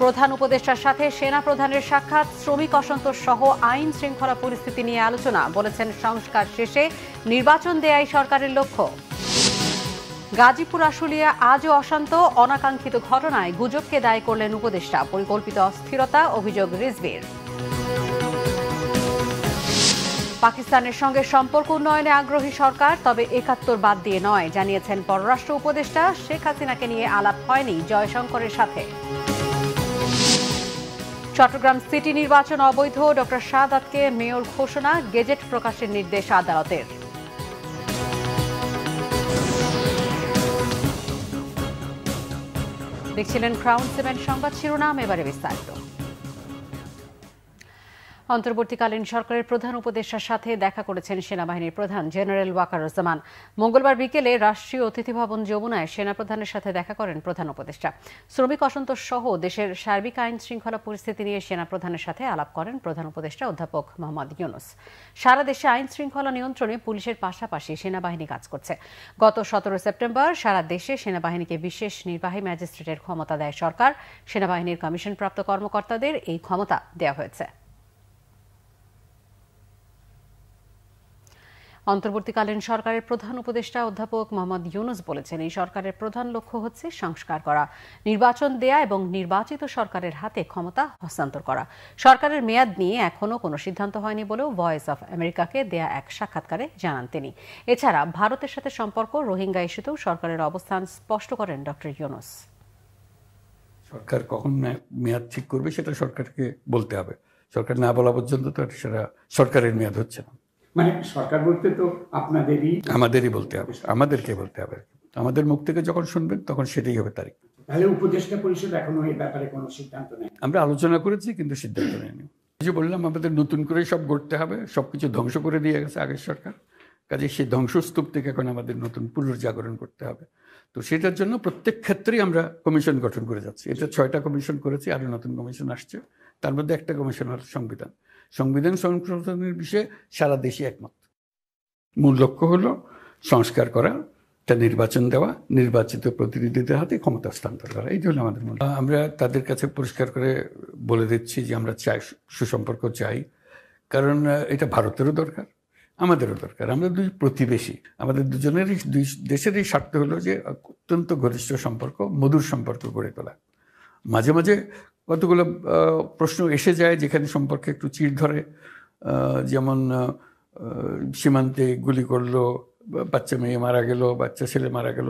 প্রধান উপদেষ্টার সাথে সেনা প্রধানের সাক্ষাৎ শ্রমিক অসন্তোষ সহ আইন শৃঙ্খলা পরিস্থিতি নিয়ে আলোচনা বলেছেন সংস্কার শেষে নির্বাচন দেয়াই সরকারের লক্ষ্য গাজীপুর আশুলিয়া আজও অশান্ত অনাকাঙ্ক্ষিত ঘটনায় গুজবকে দায়ী করলেন উপদেষ্টা পরিকল্পিত অস্থিরতা অভিযোগ রিজবির পাকিস্তানের সঙ্গে সম্পর্ক উন্নয়নে আগ্রহী সরকার তবে একাত্তর বাদ দিয়ে নয় জানিয়েছেন পররাষ্ট্র উপদেষ্টা শেখ হাসিনাকে নিয়ে আলাপ হয়নি জয়শঙ্করের সাথে চট্টগ্রাম সিটি নির্বাচন অবৈধ ডক্টর সাদাতকে মেয়র ঘোষণা গেজেট প্রকাশের নির্দেশ আদালতের দেখছিলেন ক্রাউন সিমেন্ট সংবাদ শিরোনাম এবারে বিস্তারিত অন্তর্বর্তীকালীন সরকারের প্রধান উপদেষ্টার সাথে দেখা করেছেন সেনাবাহিনীর প্রধান জেনারেল ওয়াকারুজ্জামান মঙ্গলবার বিকেলে রাষ্ট্রীয় অতিথিভবন যমুনায় সেনাপ্রধানের সাথে দেখা করেন প্রধান উপদেষ্টা শ্রমিক অসন্তোষ সহ দেশের সার্বিক আইন শৃঙ্খলা পরিস্থিতি নিয়ে সেনাপ্রধানের সাথে আলাপ করেন প্রধান উপদেষ্টা অধ্যাপক মোহাম্মদ ইউনুস সারা দেশে আইন শৃঙ্খলা নিয়ন্ত্রণে পুলিশের পাশাপাশি সেনাবাহিনী কাজ করছে গত সতেরো সেপ্টেম্বর সারা দেশে সেনাবাহিনীকে বিশেষ নির্বাহী ম্যাজিস্ট্রেটের ক্ষমতা দেয় সরকার সেনাবাহিনীর কমিশনপ্রাপ্ত কর্মকর্তাদের এই ক্ষমতা দেওয়া হয়েছে অন্তর্বর্তীকালীন সরকারের প্রধান উপদেষ্টা অধ্যাপক মোহাম্মদ ইউনুস বলেছেন এই সরকারের প্রধান লক্ষ্য হচ্ছে সংস্কার করা নির্বাচন দেয়া এবং নির্বাচিত সরকারের হাতে ক্ষমতা হস্তান্তর করা সরকারের মেয়াদ নিয়ে এখনও কোনো সিদ্ধান্ত হয়নি বলেও ভয়েস অফ আমেরিকাকে দেয়া এক সাক্ষাৎকারে জানান তিনি এছাড়া ভারতের সাথে সম্পর্ক রোহিঙ্গা ইস্যুতেও সরকারের অবস্থান স্পষ্ট করেন ড ইউনুস সরকার কখন মেয়াদ ঠিক করবে সেটা সরকারকে বলতে হবে সরকার না বলা পর্যন্ত তো সেটা সরকারের মেয়াদ হচ্ছে না মানে সরকার বলতে তো আপনাদেরই আমাদেরই বলতে হবে আমাদেরকে বলতে হবে আমাদের মুখ থেকে যখন শুনবেন তখন সেটাই হবে তারিখ তাহলে উপদেষ্টা পরিষদ এখনো এই ব্যাপারে কোনো সিদ্ধান্ত নেই আমরা আলোচনা করেছি কিন্তু সিদ্ধান্ত নেয়নি যে বললাম আমাদের নতুন করে সব গড়তে হবে সব কিছু ধ্বংস করে দিয়ে গেছে আগের সরকার কাজে সেই ধ্বংসস্তূপ থেকে এখন আমাদের নতুন পুনর্জাগরণ করতে হবে তো সেটার জন্য প্রত্যেক ক্ষেত্রেই আমরা কমিশন গঠন করে যাচ্ছি এটা ছয়টা কমিশন করেছি আরও নতুন কমিশন আসছে তার মধ্যে একটা কমিশন হল সংবিধান সংবিধান সংশোধনের বিষয়ে সারা দেশে একমত মূল লক্ষ্য হল সংস্কার করা তা নির্বাচন দেওয়া নির্বাচিত প্রতিনিধিদের হাতে ক্ষমতা হস্তান্তর করা এই হল আমাদের মনে আমরা তাদের কাছে পরিষ্কার করে বলে দিচ্ছি যে আমরা চাই সুসম্পর্ক চাই কারণ এটা ভারতেরও দরকার আমাদেরও দরকার আমরা দুই প্রতিবেশী আমাদের দুজনেরই দুই দেশেরই স্বার্থ হলো যে অত্যন্ত ঘনিষ্ঠ সম্পর্ক মধুর সম্পর্ক গড়ে তোলা মাঝে মাঝে কতগুলো প্রশ্ন এসে যায় যেখানে সম্পর্কে একটু চির ধরে যেমন সীমান্তে গুলি করলো বাচ্চা মেয়ে মারা গেল বাচ্চা ছেলে মারা গেল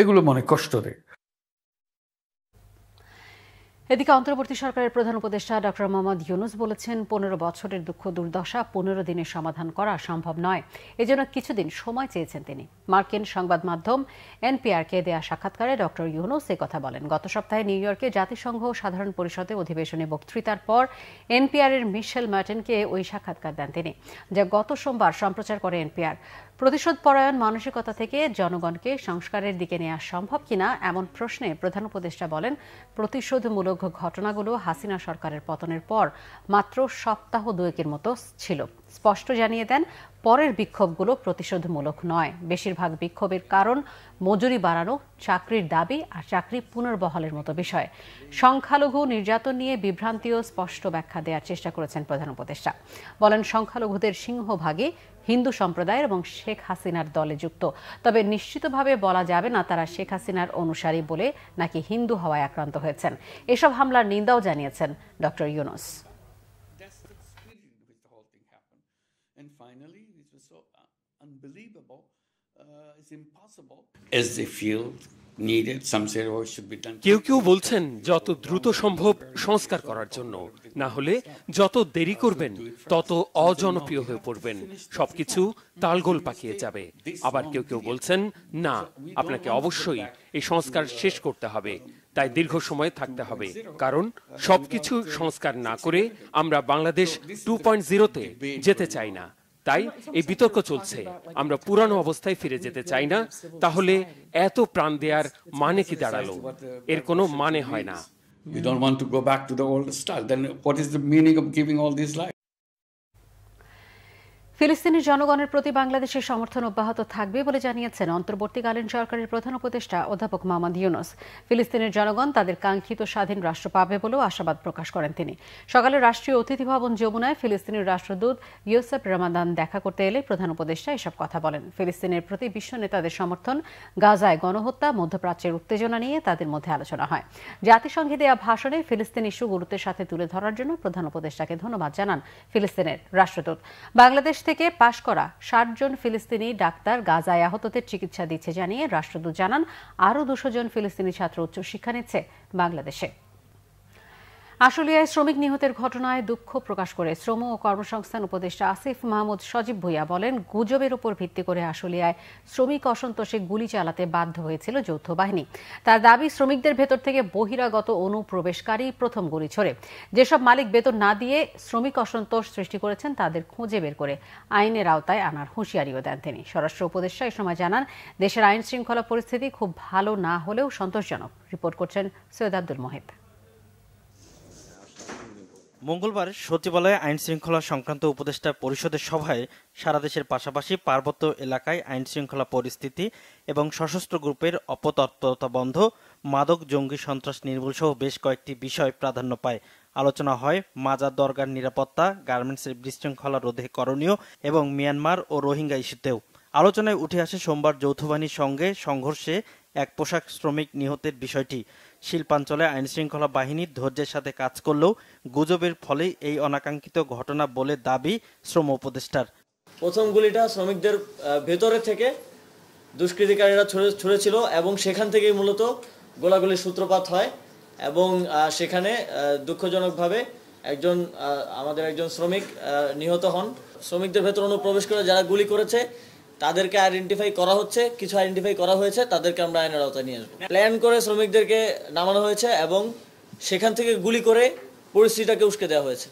এগুলো মনে কষ্ট দেয় এদিকে অন্তর্বর্তী সরকারের প্রধান উপদেষ্টা ডক্টর মোহাম্মদ ইউনুস বলেছেন পনেরো বছরের দুঃখ দুর্দশা পনেরো দিনে সমাধান করা সম্ভব নয় এজন্য কিছুদিন সময় চেয়েছেন তিনি মার্কিন সংবাদ মাধ্যম এনপিআরকে দেয়া সাক্ষাৎকারে ড ইউনুস কথা বলেন গত সপ্তাহে নিউ ইয়র্কে জাতিসংঘ সাধারণ পরিষদে অধিবেশনে বক্তৃতার পর এনপিআর এর মিশেল মার্টিনকে ওই সাক্ষাৎকার দেন তিনি যা গত সোমবার সম্প্রচার করে এনপিআর প্রতিশোধ পরায়ণ মানসিকতা থেকে জনগণকে সংস্কারের দিকে নেওয়া সম্ভব কিনা এমন প্রশ্নে প্রধান উপদেষ্টা বলেন প্রতিশোধমূলক ঘটনাগুলো হাসিনা সরকারের পতনের পর মাত্র সপ্তাহ দুয়েকের মতো ছিল স্পষ্ট জানিয়ে দেন পরের বিক্ষোভগুলো প্রতিশোধমূলক নয় বেশিরভাগ বিক্ষোভের কারণ মজুরি বাড়ানো চাকরির দাবি আর চাকরি পুনর্বহালের মতো বিষয় সংখ্যালঘু নির্যাতন নিয়ে বিভ্রান্তিও স্পষ্ট ব্যাখ্যা দেওয়ার চেষ্টা করেছেন প্রধান উপদেষ্টা বলেন সংখ্যালঘুদের সিংহভাগে হিন্দু সম্প্রদায়ের এবং শেখ হাসিনার দলে যুক্ত তবে নিশ্চিতভাবে বলা যাবে না তারা শেখ হাসিনার অনুসারী বলে নাকি হিন্দু হওয়ায় আক্রান্ত হয়েছেন এসব হামলার নিন্দাও জানিয়েছেন doctor Yunus finally, it was so uh, unbelievable. Uh, it's impossible. As they feel needed, some say, oh, it should be done. কেউ কেউ বলছেন যত দ্রুত সম্ভব সংস্কার করার জন্য না হলে যত দেরি করবেন তত অজনপ্রিয় হয়ে পড়বেন সবকিছু তালগোল পাকিয়ে যাবে আবার কেউ কেউ বলছেন না আপনাকে অবশ্যই এই সংস্কার শেষ করতে হবে তাই দীর্ঘ সময় থাকতে হবে কারণ সবকিছু সংস্কার না করে আমরা বাংলাদেশ টু পয়েন্ট যেতে চাই না তাই এই বিতর্ক চলছে আমরা পুরানো অবস্থায় ফিরে যেতে চাই না তাহলে এত প্রাণ দেওয়ার মানে কি দাঁড়ালো এর কোনো মানে হয় না ফিলিস্তিনি জনগণের প্রতি বাংলাদেশের সমর্থন অব্যাহত থাকবে বলে জানিয়েছেন অন্তর্বর্তীকালীন সরকারের প্রধান উপদেষ্টা অধ্যাপক মামাদ ইউনুস ফিলিস্তিনের জনগণ তাদের কাঙ্ক্ষিত স্বাধীন রাষ্ট্র পাবে বলেও আশাবাদ প্রকাশ করেন তিনি সকালে রাষ্ট্রীয় অতিথি ভবন যমুনায় ফিলিস্তিনের রাষ্ট্রদূত ইউসেফ রমাদান দেখা করতে এলে প্রধান উপদেষ্টা এসব কথা বলেন ফিলিস্তিনের প্রতি বিশ্ব নেতাদের সমর্থন গাজায় গণহত্যা মধ্যপ্রাচ্যের উত্তেজনা নিয়ে তাদের মধ্যে আলোচনা হয় জাতিসংঘে দেওয়া ভাষণে ফিলিস্তিন ইস্যু গুরুত্বের সাথে তুলে ধরার জন্য প্রধান উপদেষ্টাকে ধন্যবাদ জানান ফিলিস্তিনের রাষ্ট্রদূত বাংলাদেশ থেকে পাশ করা ষাট জন ফিলিস্তিনি ডাক্তার গাজায় আহতদের চিকিৎসা দিচ্ছে জানিয়ে রাষ্ট্রদূত জানান আরও দুশো জন ফিলিস্তিনি ছাত্র উচ্চশিক্ষা নিচ্ছে বাংলাদেশে আশুলিয়ায় শ্রমিক নিহতের ঘটনায় দুঃখ প্রকাশ করে শ্রম ও কর্মসংস্থান উপদেষ্টা আসিফ মাহমুদ সজীব ভুইয়া বলেন গুজবের উপর ভিত্তি করে আশুলিয়ায় শ্রমিক অসন্তোষে গুলি চালাতে বাধ্য হয়েছিল যৌথ বাহিনী তার দাবি শ্রমিকদের ভেতর থেকে বহিরাগত অনুপ্রবেশকারী প্রথম গুলি ছড়ে যেসব মালিক বেতন না দিয়ে শ্রমিক অসন্তোষ সৃষ্টি করেছেন তাদের খুঁজে বের করে আইনের আওতায় আনার হুঁশিয়ারিও দেন তিনি স্বরাষ্ট্র উপদেষ্টা এ সময় জানান দেশের আইন শৃঙ্খলা পরিস্থিতি খুব ভালো না হলেও সন্তোষজনক রিপোর্ট করছেন সৈয়দ আব্দুল মোহিত মঙ্গলবার সচিবালয়ে আইন শৃঙ্খলা সংক্রান্ত উপদেষ্টা পরিষদের সভায় সারা দেশের পাশাপাশি পার্বত্য এলাকায় আইন শৃঙ্খলা পরিস্থিতি এবং সশস্ত্র গ্রুপের অপতৎপরতা বন্ধ মাদক জঙ্গি সন্ত্রাস নির্মূল সহ বেশ কয়েকটি বিষয় প্রাধান্য পায় আলোচনা হয় মাজার দরগার নিরাপত্তা গার্মেন্টসের বিশৃঙ্খলা রোধে করণীয় এবং মিয়ানমার ও রোহিঙ্গা ইস্যুতেও আলোচনায় উঠে আসে সোমবার যৌথবাহিনীর সঙ্গে সংঘর্ষে এক পোশাক শ্রমিক নিহতের বিষয়টি শিল্পাঞ্চলে আইনশৃঙ্খলা বাহিনী ধৈর্যের সাথে কাজ করলেও গুজবের ফলেই এই অনাকাঙ্ক্ষিত ঘটনা বলে দাবি শ্রম উপদেষ্টার প্রথম গুলিটা শ্রমিকদের ভেতরে থেকে দুষ্কৃতিকারীরা ছুঁড়েছিল ছুড়েছিল এবং সেখান থেকেই মূলত গোলাগুলির সূত্রপাত হয় এবং সেখানে দুঃখজনকভাবে একজন আমাদের একজন শ্রমিক নিহত হন শ্রমিকদের ভেতর অনুপ্রবেশ করে যারা গুলি করেছে তাদেরকে আইডেন্টিফাই করা হচ্ছে কিছু আইডেন্টিফাই করা হয়েছে তাদেরকে আমরা আইনের আওতায় নিয়ে আসবো প্ল্যান করে শ্রমিকদেরকে নামানো হয়েছে এবং সেখান থেকে গুলি করে পরিস্থিতিটাকে উস্কে দেওয়া হয়েছে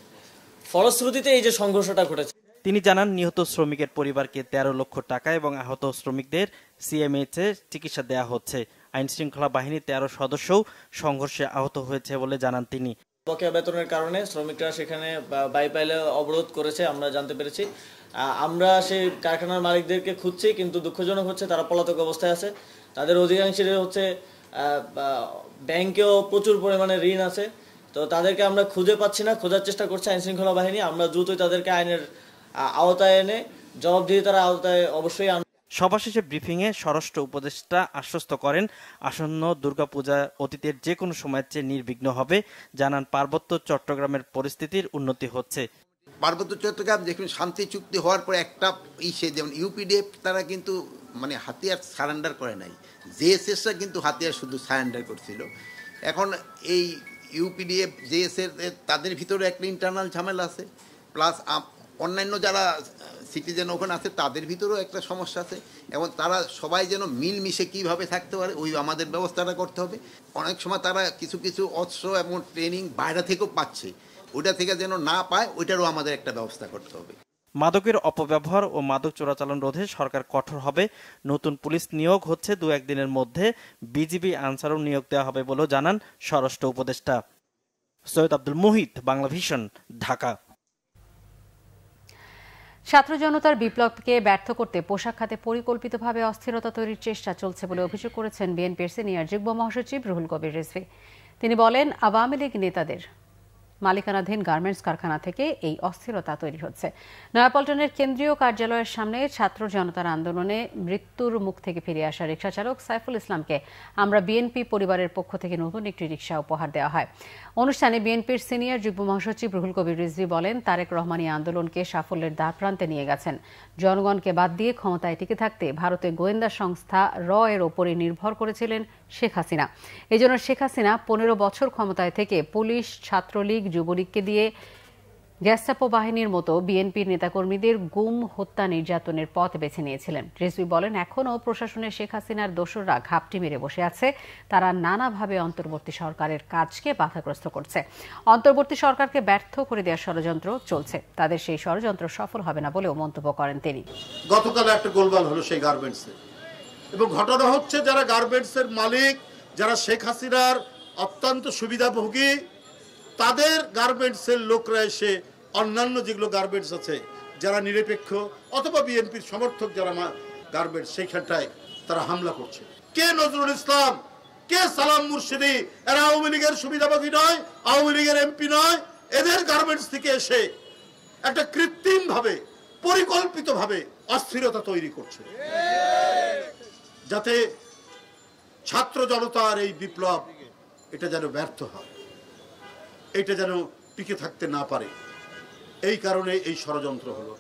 ফলশ্রুতিতে এই যে সংঘর্ষটা ঘটেছে তিনি জানান নিহত শ্রমিকের পরিবারকে তেরো লক্ষ টাকা এবং আহত শ্রমিকদের সিএমএইচ এ চিকিৎসা দেওয়া হচ্ছে আইন শৃঙ্খলা বাহিনীর তেরো সদস্যও সংঘর্ষে আহত হয়েছে বলে জানান তিনি বকেয়া বেতনের কারণে শ্রমিকরা সেখানে বাইপাইলে অবরোধ করেছে আমরা জানতে পেরেছি আমরা সেই কারখানার মালিকদেরকে খুঁজছি কিন্তু দুঃখজনক হচ্ছে তারা পলাতক অবস্থায় আছে তাদের অধিকাংশের হচ্ছে ব্যাংকেও প্রচুর পরিমাণে ঋণ আছে তো তাদেরকে আমরা খুঁজে পাচ্ছি না খোঁজার চেষ্টা করছে আইন শৃঙ্খলা বাহিনী আমরা দ্রুতই তাদেরকে আইনের আওতায় এনে তারা আওতায় অবশ্যই সভা শেষে ব্রিফিংয়ে স্বরাষ্ট্র উপদেষ্টা আশ্বস্ত করেন আসন্ন দুর্গাপূজা অতীতের যে কোনো সময়ের চেয়ে নির্বিঘ্ন হবে জানান পার্বত্য চট্টগ্রামের পরিস্থিতির উন্নতি হচ্ছে পার্বত্য চট্টগ্রাম দেখুন শান্তি চুক্তি হওয়ার পর একটা ইসে যেমন ইউপিডিএফ তারা কিন্তু মানে হাতিয়ার সারেন্ডার করে নাই জেএসএসরা কিন্তু হাতিয়ার শুধু সারেন্ডার করছিল এখন এই ইউপিডিএফ জেএসএস তাদের ভিতরে একটা ইন্টারনাল ঝামেলা আছে প্লাস অন্যান্য যারা সিটিজেন ওখানে আছে তাদের ভিতরেও একটা সমস্যা আছে এবং তারা সবাই যেন মিলমিশে কীভাবে থাকতে পারে ওই আমাদের ব্যবস্থাটা করতে হবে অনেক সময় তারা কিছু কিছু অস্ত্র এবং ট্রেনিং বাইরে থেকেও পাচ্ছে ওটা থেকে যেন না পায় ওইটারও আমাদের একটা ব্যবস্থা করতে হবে মাদকের অপব্যবহার ও মাদক চোরাচালন রোধে সরকার কঠোর হবে নতুন পুলিশ নিয়োগ হচ্ছে দু একদিনের মধ্যে বিজিবি আনসারও নিয়োগ দেওয়া হবে বলেও জানান স্বরাষ্ট্র উপদেষ্টা সৈয়দ আব্দুল মুহিত বাংলা ভিশন ঢাকা ছাত্র জনতার বিপ্লবকে ব্যর্থ করতে পোশাক খাতে পরিকল্পিতভাবে অস্থিরতা তৈরির চেষ্টা চলছে বলে অভিযোগ করেছেন বিএনপির সিনিয়র যুগ্ম মহাসচিব রুহুল কবির রেজভি তিনি বলেন আওয়ামী লীগ নেতাদের মালিকানাধীন গার্মেন্টস কারখানা থেকে এই অস্থিরতা তৈরি হচ্ছে নয়াপল্টনের কেন্দ্রীয় কার্যালয়ের সামনে ছাত্র জনতার আন্দোলনে মৃত্যুর মুখ থেকে ফিরে আসা রিকশাচালক সাইফুল ইসলামকে আমরা বিএনপি পরিবারের পক্ষ থেকে নতুন একটি রিকশা উপহার দেওয়া হয় অনুষ্ঠানে বিএনপির সিনিয়র যুগ্ম মহাসচিব রুহুল কবির রিজভি বলেন তারেক রহমানী আন্দোলনকে সাফল্যের দ্বার প্রান্তে নিয়ে গেছেন জনগণকে বাদ দিয়ে ক্ষমতায় টিকে থাকতে ভারতে গোয়েন্দা সংস্থা র এর ওপরে নির্ভর করেছিলেন শেখ হাসিনা এজন্য শেখ হাসিনা পনেরো বছর ক্ষমতায় থেকে পুলিশ ছাত্রলীগ যুবলীগকে দিয়ে গ্যাস্তাপো বাহিনীর মতো বিএনপির নেতাকর্মীদের গুম হত্যা নির্যাতনের পথ বেছে নিয়েছিলেন রেজবি বলেন এখনও প্রশাসনের শেখ হাসিনার দোসররা ঘাপটি মেরে বসে আছে তারা নানাভাবে অন্তর্বর্তী সরকারের কাজকে বাধাগ্রস্ত করছে অন্তর্বর্তী সরকারকে ব্যর্থ করে দেওয়ার ষড়যন্ত্র চলছে তাদের সেই ষড়যন্ত্র সফল হবে না বলেও মন্তব্য করেন তিনি গতকাল একটা গোলমাল হলো সেই গার্মেন্টসে এবং ঘটনা হচ্ছে যারা গার্মেন্টসের মালিক যারা শেখ হাসিনার অত্যন্ত সুবিধাভোগী তাদের গার্মেন্টসের লোকরা এসে অন্যান্য যেগুলো গার্মেন্টস আছে যারা নিরপেক্ষ অথবা বিএনপির সমর্থক যারা গার্মেন্টস সেইখানটায় তারা হামলা করছে কে নজরুল ইসলাম কে সালাম মুর্শিদি এরা আওয়ামী লীগের সুবিধাভোগী নয় আওয়ামী লীগের এমপি নয় এদের গার্মেন্টস থেকে এসে একটা কৃত্রিমভাবে পরিকল্পিতভাবে অস্থিরতা তৈরি করছে যাতে ছাত্র জনতার এই বিপ্লব এটা যেন ব্যর্থ হয় এটা যেন টিকে থাকতে না পারে এই কারণে এই ষড়যন্ত্র হলো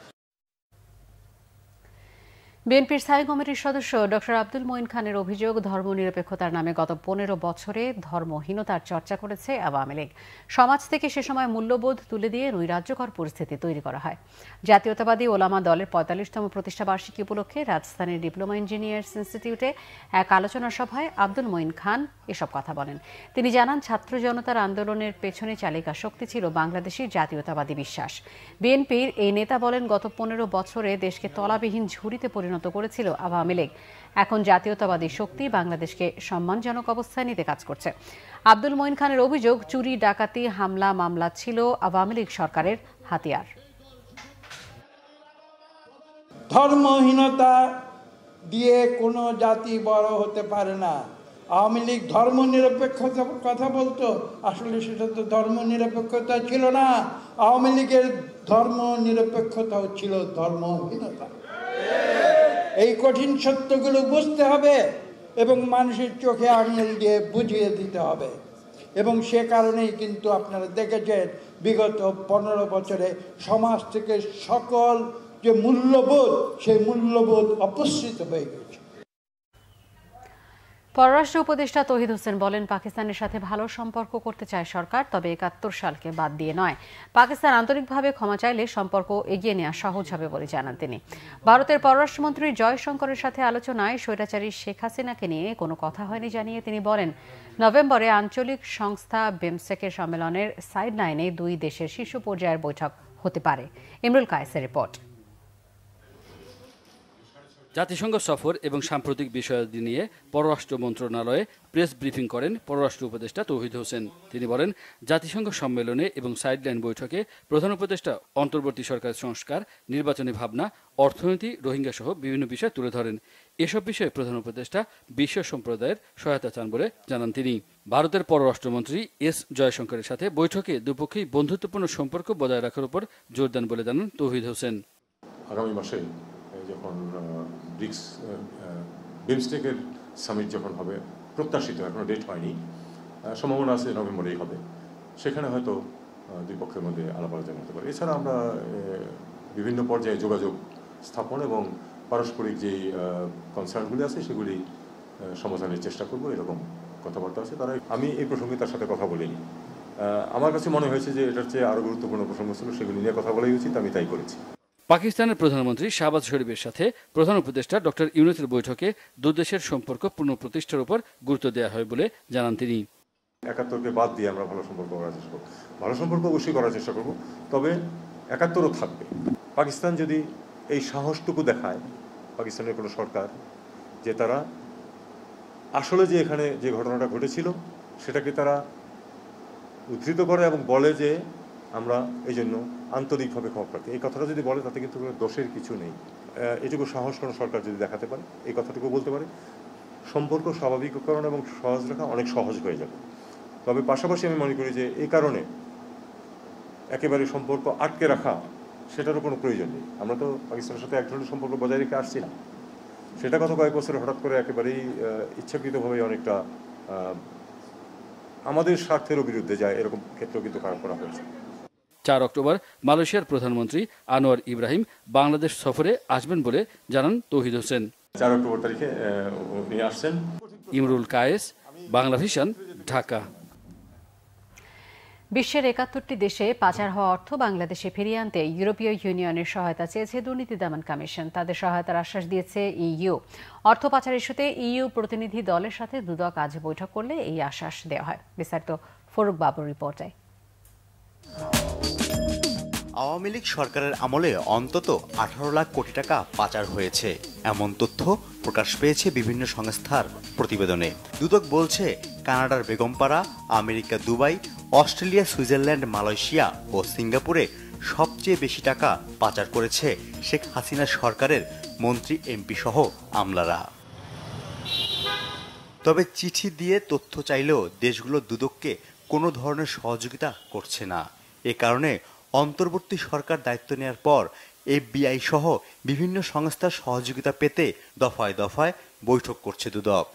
বিএনপির স্থায়ী কমিটির সদস্য ড আব্দুল মঈন খানের অভিযোগ ধর্মনিরপেক্ষতার নামে গত পনেরো বছরে ধর্মহীনতার চর্চা করেছে আওয়ামী লীগ সমাজ থেকে সে সময় মূল্যবোধ তুলে দিয়ে নৈরাজ্যকর পরিস্থিতি তৈরি করা হয় জাতীয়তাবাদী ওলামা দলের পঁয়তাল্লিশতম প্রতিষ্ঠাবার্ষিকী উপলক্ষে রাজস্থানের ডিপ্লোমা ইঞ্জিনিয়ার্স ইনস্টিটিউটে এক আলোচনা সভায় আব্দুল মঈন খান এসব কথা বলেন তিনি জানান ছাত্র জনতার আন্দোলনের পেছনে চালিকা শক্তি ছিল বাংলাদেশের জাতীয়তাবাদী বিশ্বাস বিএনপির এই নেতা বলেন গত পনেরো বছরে দেশকে তলাবিহীন ঝুড়িতে পরিণত পরিণত করেছিল আওয়ামী লীগ এখন জাতীয়তাবাদী শক্তি বাংলাদেশকে সম্মানজনক অবস্থায় নিতে কাজ করছে আব্দুল মঈন খানের অভিযোগ চুরি ডাকাতি হামলা মামলা ছিল আওয়ামী লীগ সরকারের হাতিয়ার ধর্মহীনতা দিয়ে কোনো জাতি বড় হতে পারে না আওয়ামী লীগ ধর্ম নিরপেক্ষতা কথা বলতো আসলে সেটা তো ধর্ম নিরপেক্ষতা ছিল না আওয়ামী লীগের ধর্ম নিরপেক্ষতা ছিল ধর্মহীনতা এই কঠিন সত্যগুলো বুঝতে হবে এবং মানুষের চোখে আঙুল দিয়ে বুঝিয়ে দিতে হবে এবং সে কারণেই কিন্তু আপনারা দেখেছেন বিগত পনেরো বছরে সমাজ থেকে সকল যে মূল্যবোধ সেই মূল্যবোধ অপসৃত হয়ে গেছে পররাষ্ট্র উপদেষ্টা তহিদ হোসেন বলেন পাকিস্তানের সাথে ভালো সম্পর্ক করতে চায় সরকার তবে একাত্তর সালকে বাদ দিয়ে নয় পাকিস্তান আন্তরিকভাবে ক্ষমা চাইলে সম্পর্ক এগিয়ে নেওয়া সহজ হবে বলে জানান তিনি ভারতের পররাষ্ট্রমন্ত্রী জয়শঙ্করের সাথে আলোচনায় স্বৈরাচারী শেখ হাসিনাকে নিয়ে কোনো কথা হয়নি জানিয়ে তিনি বলেন নভেম্বরে আঞ্চলিক সংস্থা বেমসেকের সম্মেলনের সাইড নাইনে দুই দেশের শীর্ষ পর্যায়ের বৈঠক হতে পারে ইমরুল কায়েসের রিপোর্ট জাতিসংঘ সফর এবং সাম্প্রতিক বিষয়াদি নিয়ে পররাষ্ট্র মন্ত্রণালয়ে প্রেস ব্রিফিং করেন পররাষ্ট্র উপদেষ্টা তৌহিদ হোসেন তিনি বলেন জাতিসংঘ সম্মেলনে এবং সাইডলাইন বৈঠকে প্রধান উপদেষ্টা অন্তর্বর্তী সরকার সংস্কার নির্বাচনী ভাবনা অর্থনীতি রোহিঙ্গা সহ বিভিন্ন বিষয় তুলে ধরেন এসব বিষয়ে প্রধান উপদেষ্টা বিশ্ব সম্প্রদায়ের সহায়তা চান বলে জানান তিনি ভারতের পররাষ্ট্রমন্ত্রী এস জয়শঙ্করের সাথে বৈঠকে দুপক্ষেই বন্ধুত্বপূর্ণ সম্পর্ক বজায় রাখার উপর জোর দেন বলে জানান তৌহিদ হোসেন আগামী মাসে যখন ব্রিক্স বিমস্টেকের সামিট যখন হবে প্রত্যাশিত এখনও ডেট হয়নি সম্ভাবনা আছে নভেম্বরেই হবে সেখানে হয়তো দুই পক্ষের মধ্যে আলাপ আলোচনা হতে পারে এছাড়া আমরা বিভিন্ন পর্যায়ে যোগাযোগ স্থাপন এবং পারস্পরিক যেই কনসার্নগুলি আছে সেগুলি সমাধানের চেষ্টা করব এরকম কথাবার্তা আছে তারা আমি এই প্রসঙ্গে তার সাথে কথা বলিনি আমার কাছে মনে হয়েছে যে এটার চেয়ে আরও গুরুত্বপূর্ণ প্রসঙ্গ ছিল সেগুলি নিয়ে কথা বলাই উচিত আমি তাই করেছি পাকিস্তানের প্রধানমন্ত্রী শাহবাজ শরীফের সাথে প্রধান উপদেষ্টা ডক্টর ইউনুসের বৈঠকে দুদেশের সম্পর্ক প্রতিষ্ঠার উপর গুরুত্ব দেওয়া হয় বলে জানান তিনি একাত্তরকে বাদ দিয়ে আমরা ভালো সম্পর্ক করার চেষ্টা করব ভালো সম্পর্ক অবশ্যই করার চেষ্টা করব তবে একাত্তরও থাকবে পাকিস্তান যদি এই সাহসটুকু দেখায় পাকিস্তানের কোনো সরকার যে তারা আসলে যে এখানে যে ঘটনাটা ঘটেছিল সেটাকে তারা উদ্ধৃত করে এবং বলে যে আমরা এই জন্য আন্তরিকভাবে প্রার্থী এই কথাটা যদি বলে তাতে কিন্তু কোনো দোষের কিছু নেই এটুকু সাহস কোনো সরকার যদি দেখাতে পারে এই কথাটুকু বলতে পারে সম্পর্ক স্বাভাবিককরণ এবং সহজ রাখা অনেক সহজ হয়ে যাবে তবে পাশাপাশি আমি মনে করি যে এই কারণে একেবারে সম্পর্ক আটকে রাখা সেটারও কোনো প্রয়োজন নেই আমরা তো পাকিস্তানের সাথে এক ধরনের সম্পর্ক বজায় রেখে আসছি না সেটা কত কয়েক বছরে হঠাৎ করে একেবারেই ইচ্ছাকৃতভাবে অনেকটা আমাদের স্বার্থেরও বিরুদ্ধে যায় এরকম ক্ষেত্রেও কিন্তু খারাপ করা হয়েছে চার অক্টোবর মালয়েশিয়ার প্রধানমন্ত্রী আনোয়ার ইব্রাহিম বাংলাদেশ সফরে আসবেন বলে জানান তৌহিদ হোসেন চার অক্টোবর তারিখে উনি আসছেন ইমরুল কায়েস বাংলা ভিশন ঢাকা বিশ্বের একাত্তরটি দেশে পাচার হওয়া অর্থ বাংলাদেশে ফিরিয়ে আনতে ইউরোপীয় ইউনিয়নের সহায়তা চেয়েছে দুর্নীতি দমন কমিশন তাদের সহায়তার আশ্বাস দিয়েছে ইইউ অর্থ পাচার ইস্যুতে ইইউ প্রতিনিধি দলের সাথে দুদক আজ বৈঠক করলে এই আশ্বাস দেওয়া হয় বিস্তারিত ফরুক বাবুর রিপোর্টে আওয়ামী লীগ সরকারের আমলে অন্তত আঠারো লাখ কোটি টাকা পাচার হয়েছে এমন তথ্য প্রকাশ পেয়েছে বিভিন্ন সংস্থার প্রতিবেদনে দুদক বলছে কানাডার Begumpara America Dubai Australia Switzerland Malaysia ও সিঙ্গাপুরে সবচেয়ে বেশি টাকা পাচার করেছে শেখ হাসিনা সরকারের মন্ত্রী এমপি সহ আমলারা তবে চিঠি দিয়ে তথ্য চাইলেও দেশগুলো দুদককে কোনো ধরনের সহযোগিতা করছে না এ কারণে অন্তর্বর্তী সরকার দায়িত্ব নেয়ার পর এফবিআই সহ বিভিন্ন সংস্থার সহযোগিতা পেতে দফায় দফায় বৈঠক করছে দুদক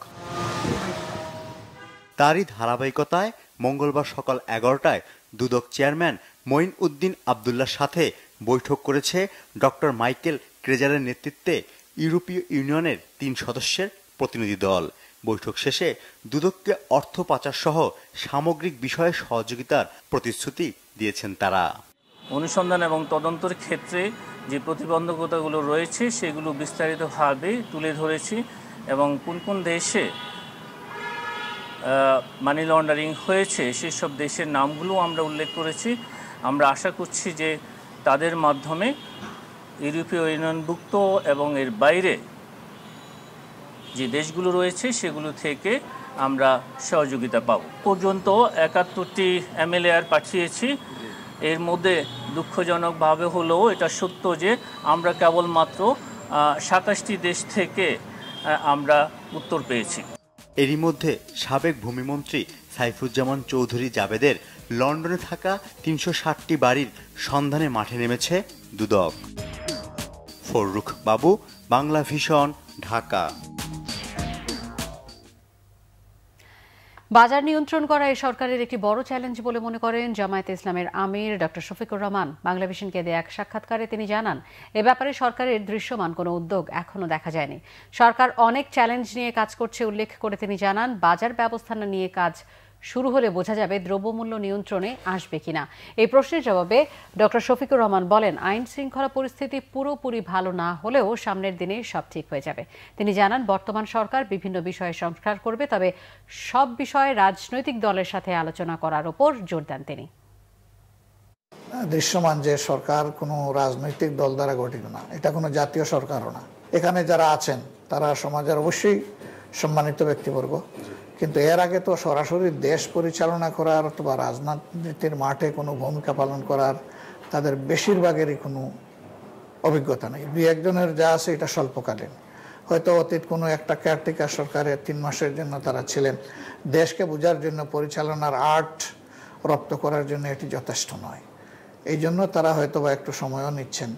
তারই ধারাবাহিকতায় মঙ্গলবার সকাল এগারোটায় দুদক চেয়ারম্যান মঈন উদ্দিন আবদুল্লার সাথে বৈঠক করেছে ডক্টর মাইকেল ক্রেজারের নেতৃত্বে ইউরোপীয় ইউনিয়নের তিন সদস্যের প্রতিনিধি দল বৈঠক শেষে দুদককে অর্থ পাচার সহ সামগ্রিক বিষয়ে সহযোগিতার প্রতিশ্রুতি দিয়েছেন তারা অনুসন্ধান এবং তদন্তের ক্ষেত্রে যে প্রতিবন্ধকতাগুলো রয়েছে সেগুলো বিস্তারিতভাবে তুলে ধরেছি এবং কোন কোন দেশে মানি লন্ডারিং হয়েছে সেসব দেশের নামগুলো আমরা উল্লেখ করেছি আমরা আশা করছি যে তাদের মাধ্যমে ইউরোপীয় ইউনিয়নভুক্ত এবং এর বাইরে যে দেশগুলো রয়েছে সেগুলো থেকে আমরা সহযোগিতা পাব পর্যন্ত একাত্তরটি আর পাঠিয়েছি এর মধ্যে দুঃখজনকভাবে হলেও এটা সত্য যে আমরা কেবলমাত্র সাতাশটি দেশ থেকে আমরা উত্তর পেয়েছি এরই মধ্যে সাবেক ভূমিমন্ত্রী সাইফুজ্জামান চৌধুরী জাবেদের লন্ডনে থাকা তিনশো ষাটটি বাড়ির সন্ধানে মাঠে নেমেছে দুদক ফররুখ বাবু বাংলা ভিশন ঢাকা বাজার নিয়ন্ত্রণ করা এই সরকারের একটি বড় চ্যালেঞ্জ বলে মনে করেন জামায়াতে ইসলামের আমির ডক্টর শফিকুর রহমান বাংলাভিশনকে দেয়া এক সাক্ষাৎকারে তিনি জানান এ ব্যাপারে সরকারের দৃশ্যমান কোনো উদ্যোগ এখনও দেখা যায়নি সরকার অনেক চ্যালেঞ্জ নিয়ে কাজ করছে উল্লেখ করে তিনি জানান বাজার ব্যবস্থা নিয়ে কাজ শুরু হলে বোঝা যাবে দ্রব্যমূল্য নিয়ন্ত্রণে আসবে কিনা এই প্রশ্নের জবাবে ডক্টর শফিকুর রহমান বলেন আইন শৃঙ্খলা পরিস্থিতি পুরোপুরি ভালো না হলেও সামনের দিনে সব ঠিক হয়ে যাবে তিনি জানান বর্তমান সরকার বিভিন্ন বিষয়ে সংস্কার করবে তবে সব বিষয়ে রাজনৈতিক দলের সাথে আলোচনা করার উপর জোর দেন তিনি হ্যাঁ, দৃশ্যমান যে সরকার কোনো রাজনৈতিক দল দ্বারা গঠিত না এটা কোনো জাতীয় সরকারও না এখানে যারা আছেন তারা সমাজের অবশ্যই সম্মানিত ব্যক্তিবর্গ কিন্তু এর আগে তো সরাসরি দেশ পরিচালনা করার অথবা রাজনীতির মাঠে কোনো ভূমিকা পালন করার তাদের বেশিরভাগেরই কোনো অভিজ্ঞতা নেই দুই একজনের যা আছে এটা স্বল্পকালীন হয়তো অতীত কোনো একটা কেয়ারটেকার সরকারে তিন মাসের জন্য তারা ছিলেন দেশকে বোঝার জন্য পরিচালনার আর্ট রপ্ত করার জন্য এটি যথেষ্ট নয় এই জন্য তারা হয়তো বা একটু সময়ও নিচ্ছেন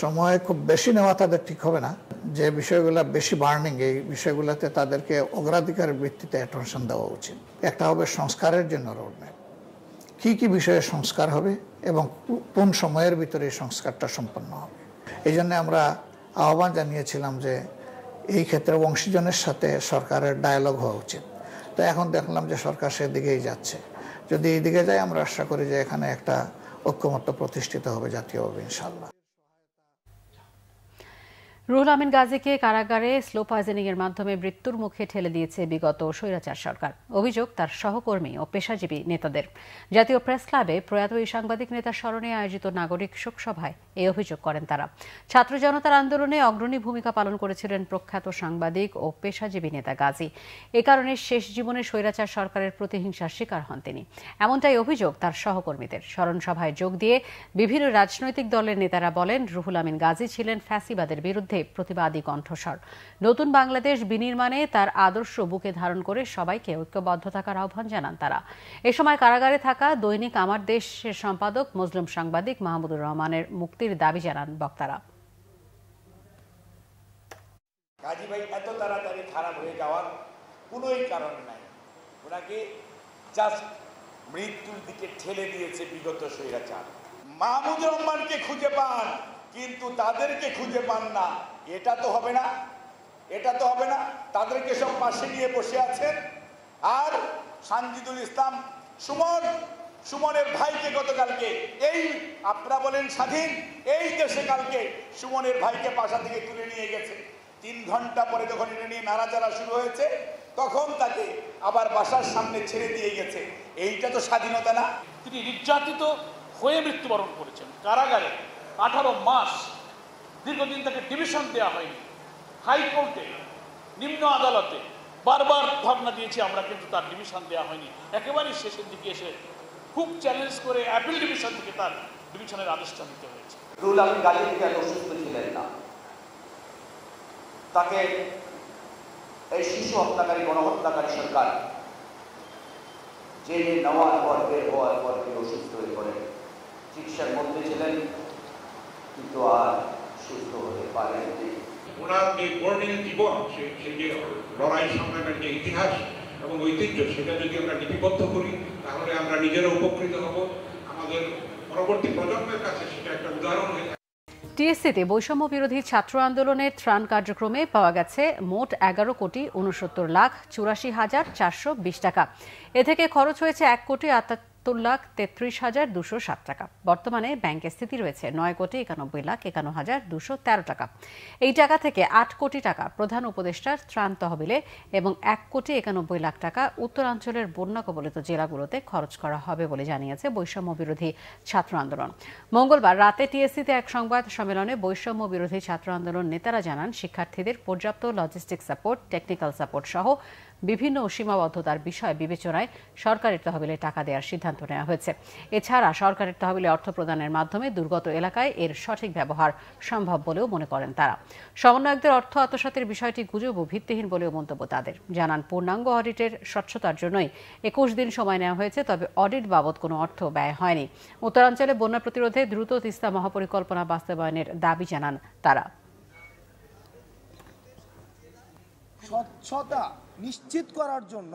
সময় খুব বেশি নেওয়া তাদের ঠিক হবে না যে বিষয়গুলো বেশি বার্নিং এই বিষয়গুলোতে তাদেরকে অগ্রাধিকারের ভিত্তিতে অ্যাটেনশন দেওয়া উচিত একটা হবে সংস্কারের জন্য রোডম্যাপ কী কী বিষয়ে সংস্কার হবে এবং কোন সময়ের ভিতরে এই সংস্কারটা সম্পন্ন হবে এই জন্য আমরা আহ্বান জানিয়েছিলাম যে এই ক্ষেত্রে অংশীজনের সাথে সরকারের ডায়ালগ হওয়া উচিত তো এখন দেখলাম যে সরকার সেদিকেই যাচ্ছে যদি এই দিকে যায় আমরা আশা করি যে এখানে একটা ঐক্যমত্য প্রতিষ্ঠিত হবে জাতীয়ভাবে ইনশাল্লাহ রুহুল আমিন গাজীকে কারাগারে স্লো পয়জনিং এর মাধ্যমে মৃত্যুর মুখে ঠেলে দিয়েছে বিগত স্বৈরাচার সরকার অভিযোগ তার সহকর্মী ও পেশাজীবী নেতাদের জাতীয় প্রেস ক্লাবে প্রয়াত এই সাংবাদিক নেতার স্মরণে আয়োজিত নাগরিক শোকসভায় এই অভিযোগ করেন তারা ছাত্র জনতার আন্দোলনে অগ্রণী ভূমিকা পালন করেছিলেন প্রখ্যাত সাংবাদিক ও পেশাজীবী নেতা গাজী এ কারণে শেষ জীবনে স্বৈরাচার সরকারের প্রতিহিংসার শিকার হন তিনি এমনটাই অভিযোগ তার সহকর্মীদের স্মরণসভায় যোগ দিয়ে বিভিন্ন রাজনৈতিক দলের নেতারা বলেন রুহুল আমিন গাজী ছিলেন ফ্যাসিবাদের বিরুদ্ধে প্রতিবাদী কণ্ঠস্বর নতুন বাংলাদেশ বিনির্মাণে তার আদর্শ বুকে ধারণ করে সবাইকে ঐক্যবদ্ধ থাকার আহ্বান জানান তারা এ সময় কারাগারে থাকা দৈনিক আমার দেশের সম্পাদক মুসলিম সাংবাদিক মাহমুদুর রহমানের মুক্তির মুক্তির দাবি জানান বক্তারা কাজী ভাই এত তাড়াতাড়ি খারাপ হয়ে যাওয়ার কোনোই কারণ নাই ওনাকে জাস্ট মৃত্যুর দিকে ঠেলে দিয়েছে বিগত স্বৈরাচার মাহমুদ রহমানকে খুঁজে পান কিন্তু তাদেরকে খুঁজে পান না এটা তো হবে না এটা তো হবে না তাদেরকে সব পাশে নিয়ে বসে আছেন আর সানজিদুল ইসলাম সুমন সুমনের ভাইকে গতকালকে এই আপনারা বলেন স্বাধীন এই দেশে কালকে সুমনের ভাইকে বাসা থেকে তুলে নিয়ে গেছে তিন ঘন্টা পরে যখন এটা নিয়ে নাড়াচাড়া শুরু হয়েছে তখন তাকে আবার বাসার সামনে ছেড়ে দিয়ে গেছে এইটা তো স্বাধীনতা না তিনি নির্যাতিত হয়ে মৃত্যুবরণ করেছেন কারাগারে আঠারো মাস দীর্ঘদিন তাকে ডিভিশন দেওয়া হয়নি হাইকোর্টে নিম্ন আদালতে বারবার ধর্ণা দিয়েছি আমরা কিন্তু তার ডিভিশন দেওয়া হয়নি একেবারেই শেষের দিকে এসে খুব চ্যালেঞ্জ করে অ্যাপিল ডিভিশন থেকে তার ডিভিশনের আদেশটা দিতে হয়েছে রুল আমি গাজী থেকে অসুস্থ ছিলেন না তাকে এই শিশু হত্যাকারী গণহত্যাকারী সরকার জেলে নেওয়ার পর বের হওয়ার পর তিনি অসুস্থ হয়ে পড়েন চিকিৎসার মধ্যে ছিলেন কিন্তু আর সুস্থ হতে পারেন ওনার যে বর্ণিল জীবন সেই যে লড়াই সংগ্রামের যে ইতিহাস এবং ঐতিহ্য সেটা যদি আমরা লিপিবদ্ধ করি তাহলে আমরা নিজেরা উপকৃত হব আমাদের পরবর্তী প্রজন্মের কাছে সেটা একটা উদাহরণ হয়ে টিএসসিতে বৈষম্য বিরোধী ছাত্র আন্দোলনের ত্রাণ কার্যক্রমে পাওয়া গেছে মোট এগারো কোটি উনসত্তর লাখ চুরাশি হাজার চারশো বিশ টাকা এ থেকে খরচ হয়েছে এক কোটি তিহাত্তর লাখ তেত্রিশ হাজার দুশো সাত টাকা বর্তমানে স্থিতি রয়েছে নয় কোটি একানব্বই লাখ একান্ন হাজার দুশো তেরো টাকা এই টাকা থেকে আট কোটি টাকা প্রধান উপদেষ্টার ত্রাণ তহবিলে এবং এক কোটি একানব্বই লাখ টাকা উত্তরাঞ্চলের বন্যা কবলিত জেলাগুলোতে খরচ করা হবে বলে জানিয়েছে বৈষম্য বিরোধী ছাত্র আন্দোলন মঙ্গলবার রাতে টিএসসিতে এক সংবাদ সম্মেলনে বৈষম্য বিরোধী ছাত্র আন্দোলন নেতারা জানান শিক্ষার্থীদের পর্যাপ্ত লজিস্টিক সাপোর্ট টেকনিক্যাল সাপোর্ট সহ বিভিন্ন সীমাবদ্ধতার বিষয় বিবেচনায় সরকারের তহবিলে টাকা দেওয়ার সিদ্ধান্ত নেওয়া হয়েছে এছাড়া সরকারের তহবিলে অর্থ প্রদানের মাধ্যমে দুর্গত এলাকায় এর সঠিক ব্যবহার সম্ভব বলেও মনে করেন তারা সমন্বয়কদের অর্থ আত্মসাতের বিষয়টি গুজব ও ভিত্তিহীন বলেও মন্তব্য তাদের জানান পূর্ণাঙ্গ অডিটের স্বচ্ছতার জন্যই একুশ দিন সময় নেওয়া হয়েছে তবে অডিট বাবদ কোনো অর্থ ব্যয় হয়নি উত্তরাঞ্চলে বন্যা প্রতিরোধে দ্রুত তিস্তা মহাপরিকল্পনা বাস্তবায়নের দাবি জানান তারা স্বচ্ছতা নিশ্চিত করার জন্য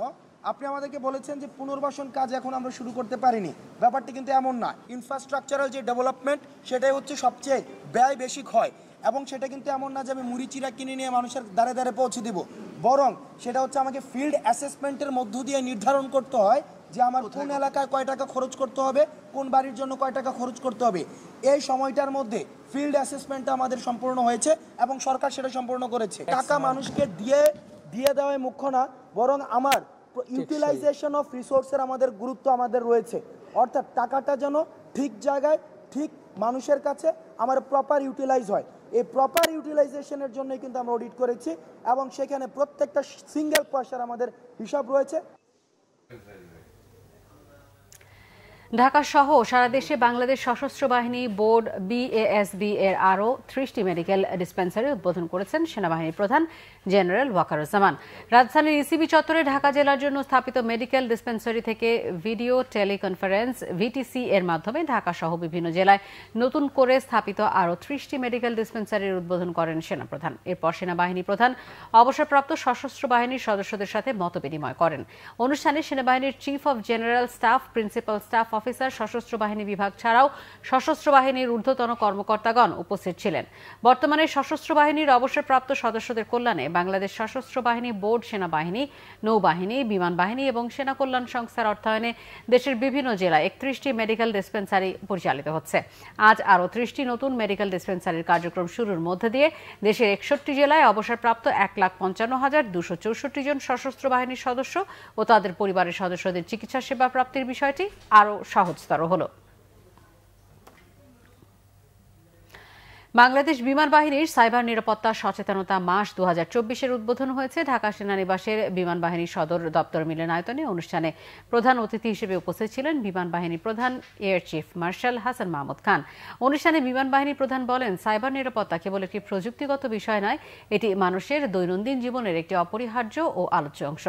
আপনি আমাদেরকে বলেছেন যে পুনর্বাসন কাজ এখন আমরা শুরু করতে পারিনি ব্যাপারটি কিন্তু এমন না ইনফ্রাস্ট্রাকচারাল যে ডেভেলপমেন্ট সেটাই হচ্ছে সবচেয়ে ব্যয় বেশি হয় এবং সেটা কিন্তু এমন না যে আমি মুড়ি কিনে নিয়ে মানুষের দ্বারে দ্বারে পৌঁছে দিব বরং সেটা হচ্ছে আমাকে ফিল্ড অ্যাসেসমেন্টের মধ্য দিয়ে নির্ধারণ করতে হয় যে আমার কোন এলাকায় কয় টাকা খরচ করতে হবে কোন বাড়ির জন্য কয় টাকা খরচ করতে হবে এই সময়টার মধ্যে ফিল্ড অ্যাসেসমেন্টটা আমাদের সম্পূর্ণ হয়েছে এবং সরকার সেটা সম্পূর্ণ করেছে টাকা মানুষকে দিয়ে দিয়ে দেওয়ায় মুখ্য না বরং আমার ইউটিলাইজেশন অফ রিসোর্সের আমাদের গুরুত্ব আমাদের রয়েছে অর্থাৎ টাকাটা যেন ঠিক জায়গায় ঠিক মানুষের কাছে আমার প্রপার ইউটিলাইজ হয় এই প্রপার ইউটিলাইজেশনের জন্যই কিন্তু আমরা অডিট করেছি এবং সেখানে প্রত্যেকটা সিঙ্গেল পয়সার আমাদের হিসাব রয়েছে ঢাকা সহ সারা দেশে বাংলাদেশ সশস্ত্র বাহিনী বোর্ড বিএএসবি এর আরও ত্রিশটি মেডিকেল ডিসপেন্সারি উদ্বোধন করেছেন সেনাবাহিনীর প্রধান জেনারেল ওয়াকারুজ্জামান রাজধানীর ইসিবি e চত্বরে ঢাকা জেলার জন্য স্থাপিত মেডিকেল ডিসপেন্সারি থেকে ভিডিও টেলিকনফারেন্স ভিটিসি এর মাধ্যমে ঢাকা সহ বিভিন্ন জেলায় নতুন করে স্থাপিত আরও ত্রিশটি মেডিকেল ডিসপেন্সারির উদ্বোধন করেন সেনাপ্রধান এরপর সেনাবাহিনী প্রধান অবসরপ্রাপ্ত সশস্ত্র বাহিনীর সদস্যদের সাথে মতবিনিময় করেন অনুষ্ঠানে সেনাবাহিনীর chief of general staff principal staff officer সশস্ত্র বাহিনী বিভাগ ছাড়াও সশস্ত্র বাহিনীর ঊর্ধ্বতন কর্মকর্তাগণ উপস্থিত ছিলেন বর্তমানে সশস্ত্র বাহিনীর অবসরপ্রাপ্ত সদস্যদের কল্যাণে বাংলাদেশ সশস্ত্র বাহিনী বোর্ড সেনাবাহিনী নৌবাহিনী বিমান বাহিনী এবং সেনা কল্যাণ সংস্থার অর্থায়নে দেশের বিভিন্ন জেলায় একত্রিশটি মেডিকেল ডিসপেন্সারি পরিচালিত হচ্ছে আজ আরও ত্রিশটি নতুন মেডিকেল ডিসপেন্সারির কার্যক্রম শুরুর মধ্যে দিয়ে দেশের একষট্টি জেলায় অবসরপ্রাপ্ত এক লাখ পঞ্চান্ন হাজার দুশো চৌষট্টি জন সশস্ত্র বাহিনীর সদস্য ও তাদের পরিবারের সদস্যদের চিকিৎসা সেবা প্রাপ্তির বিষয়টি আরও সহজতর হলো বাংলাদেশ বিমান বাহিনীর সাইবার নিরাপত্তা সচেতনতা মাস দু হাজার চব্বিশের উদ্বোধন হয়েছে ঢাকা সেনানিবাসের বিমান বাহিনী সদর দপ্তর মিলনায়তনে অনুষ্ঠানে প্রধান অতিথি হিসেবে উপস্থিত ছিলেন বিমান বাহিনী প্রধান air chief marshal Hasan Mahmud Khan অনুষ্ঠানে বিমান বাহিনী প্রধান বলেন সাইবার নিরাপত্তা কেবল একটি প্রযুক্তিগত বিষয় নয় এটি মানুষের দৈনন্দিন জীবনের একটি অপরিহার্য ও আলোচ্য অংশ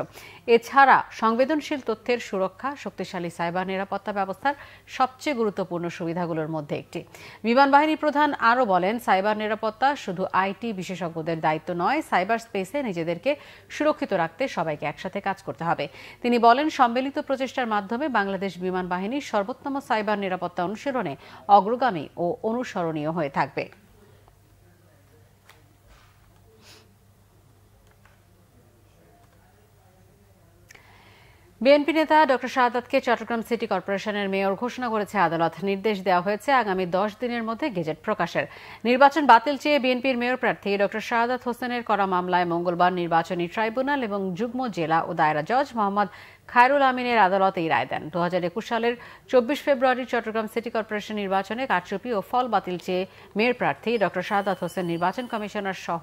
এছাড়া সংবেদনশীল তথ্যের সুরক্ষা শক্তিশালী সাইবার নিরাপত্তা ব্যবস্থার সবচেয়ে গুরুত্বপূর্ণ সুবিধাগুলোর মধ্যে একটি বিমান বাহিনী প্রধান আরও বলেন বলেন সাইবার নিরাপত্তা শুধু আইটি বিশেষজ্ঞদের দায়িত্ব নয় সাইবার স্পেসে নিজেদেরকে সুরক্ষিত রাখতে সবাইকে একসাথে কাজ করতে হবে তিনি বলেন সম্মিলিত প্রচেষ্টার মাধ্যমে বাংলাদেশ বিমান বাহিনীর সর্বোত্তম সাইবার নিরাপত্তা অনুশীলনে অগ্রগামী ও অনুসরণীয় হয়ে থাকবে বিএনপি নেতা ডক্টর সাদাতকে চট্টগ্রাম সিটি কর্পোরেশনের মেয়র ঘোষণা করেছে আদালত নির্দেশ দেওয়া হয়েছে আগামী দশ দিনের মধ্যে গেজেট প্রকাশের নির্বাচন বাতিল চেয়ে বিএনপির মেয়র প্রার্থী ডক্টর শাহাদাত হোসেনের করা মামলায় মঙ্গলবার নির্বাচনী ট্রাইব্যুনাল এবং যুগ্ম জেলা ও দায়রা জজ মোহাম্মদ খায়রুল আমিনের আদালত এই রায় দেন দু সালের চব্বিশ ফেব্রুয়ারি চট্টগ্রাম সিটি কর্পোরেশন নির্বাচনে কারচুপি ও ফল বাতিল চেয়ে মেয়র প্রার্থী ড সাদাত হোসেন নির্বাচন কমিশনার সহ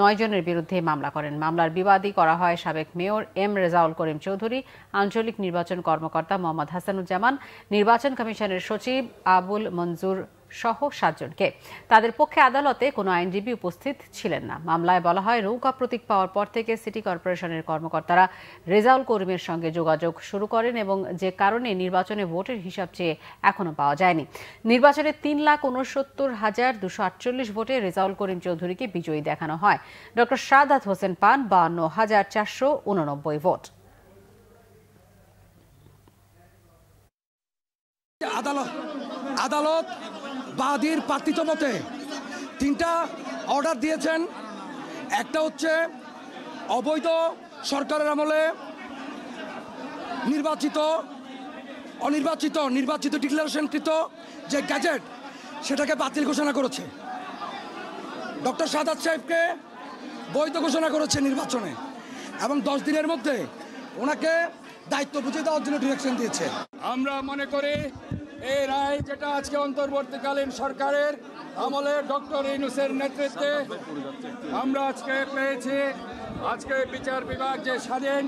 নয়জনের বিরুদ্ধে মামলা করেন মামলার বিবাদী করা হয় সাবেক মেয়র এম রেজাউল করিম চৌধুরী আঞ্চলিক নির্বাচন কর্মকর্তা মোহাম্মদ হাসানুজ্জামান নির্বাচন কমিশনের সচিব আবুল মঞ্জুর সহ সাতজনকে তাদের পক্ষে আদালতে কোনো আইনজীবী উপস্থিত ছিলেন না মামলায় বলা হয় নৌকা প্রতীক পাওয়ার পর থেকে সিটি কর্পোরেশনের কর্মকর্তারা রেজাউল করিমের সঙ্গে যোগাযোগ শুরু করেন এবং যে কারণে নির্বাচনে ভোটের হিসাব চেয়ে এখনও পাওয়া যায়নি নির্বাচনে তিন লাখ উনসত্তর হাজার দুশো আটচল্লিশ ভোটে রেজাউল করিম চৌধুরীকে বিজয়ী দেখানো হয় ডক্টর সাদাত হোসেন পান বাহান্ন হাজার চারশো উননব্বই ভোট আদালত আদালত বাদীর প্রার্থিত মতে তিনটা অর্ডার দিয়েছেন একটা হচ্ছে অবৈধ সরকারের আমলে নির্বাচিত অনির্বাচিত নির্বাচিত ডিক্লারেশনকৃত যে গ্যাজেট সেটাকে বাতিল ঘোষণা করেছে ডক্টর সাদাত সাহেবকে বৈধ ঘোষণা করেছে নির্বাচনে এবং দশ দিনের মধ্যে ওনাকে দায়িত্ব বুঝে দেওয়ার জন্য ডিরেকশন দিয়েছে আমরা মনে করি এই রায় যেটা আজকে অন্তর্বর্তীকালীন সরকারের আমলে ডক্টর ইনুসের নেতৃত্বে আমরা আজকে পেয়েছি আজকে বিচার বিভাগ যে স্বাধীন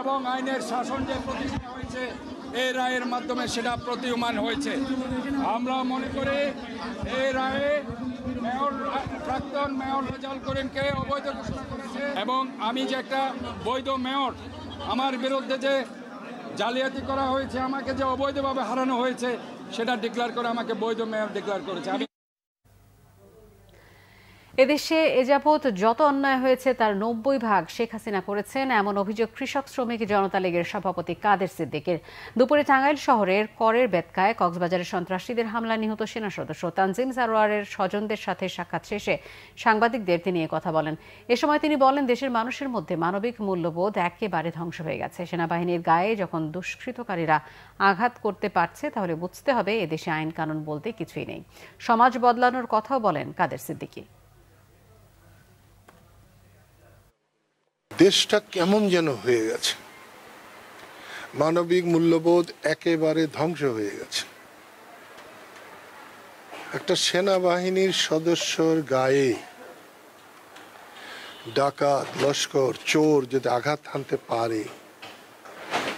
এবং আইনের শাসন যে প্রতিষ্ঠা হয়েছে এই রায়ের মাধ্যমে সেটা প্রতীয়মান হয়েছে আমরা মনে করি এই রায়ে মেয়র প্রাক্তন মেয়র রেজাল করিমকে অবৈধ ঘোষণা করেছে এবং আমি যে একটা বৈধ মেয়র আমার বিরুদ্ধে যে জালিয়াতি করা হয়েছে আমাকে যে অবৈধভাবে হারানো হয়েছে সেটা ডিক্লেয়ার করে আমাকে বৈধ মেয়র ডিক্লেয়ার করেছে আমি এদেশে এযাবৎ যত অন্যায় হয়েছে তার নব্বই ভাগ শেখ হাসিনা করেছেন এমন অভিযোগ কৃষক শ্রমিক জনতা লীগের সভাপতি কাদের সিদ্দিকের দুপুরে টাঙ্গাইল শহরের করের বেতকায় কক্সবাজারের সন্ত্রাসীদের হামলা নিহত সেনা সদস্য তানজিম সারোয়ারের স্বজনদের সাথে সাক্ষাৎ শেষে সাংবাদিকদের তিনি কথা বলেন এ সময় তিনি বলেন দেশের মানুষের মধ্যে মানবিক মূল্যবোধ একেবারে ধ্বংস হয়ে গেছে সেনাবাহিনীর গায়ে যখন দুষ্কৃতকারীরা আঘাত করতে পারছে তাহলে বুঝতে হবে এদেশে আইন কানুন বলতে কিছুই নেই সমাজ বদলানোর কথাও বলেন কাদের সিদ্দিকী দেশটা কেমন যেন হয়ে গেছে মানবিক মূল্যবোধ একেবারে ধ্বংস হয়ে গেছে একটা সেনাবাহিনীর সদস্যর গায়ে ডাকাত লস্কর চোর যদি আঘাত হানতে পারে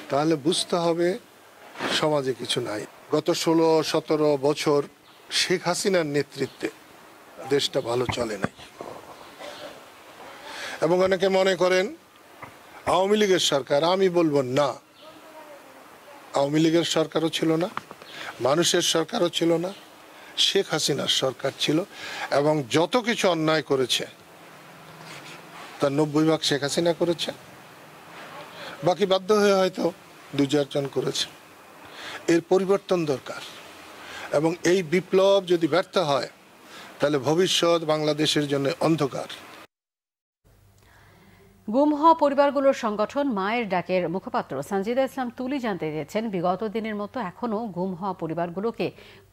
তাহলে বুঝতে হবে সমাজে কিছু নাই গত ষোলো সতেরো বছর শেখ হাসিনার নেতৃত্বে দেশটা ভালো চলে নাই এবং অনেকে মনে করেন আওয়ামী লীগের সরকার আমি বলবো না আওয়ামী লীগের সরকারও ছিল না মানুষের সরকারও ছিল না শেখ হাসিনার সরকার ছিল এবং যত কিছু অন্যায় করেছে তার নব্বই ভাগ শেখ হাসিনা করেছে বাকি বাধ্য হয়ে হয়তো দু চারজন করেছে এর পরিবর্তন দরকার এবং এই বিপ্লব যদি ব্যর্থ হয় তাহলে ভবিষ্যৎ বাংলাদেশের জন্য অন্ধকার গুম হওয়া পরিবারগুলোর সংগঠন মায়ের ডাকের মুখপাত্র সঞ্জিদা ইসলাম তুলি জানতে চেয়েছেন বিগত দিনের মতো এখনও গুম হওয়া পরিবারগুলোকে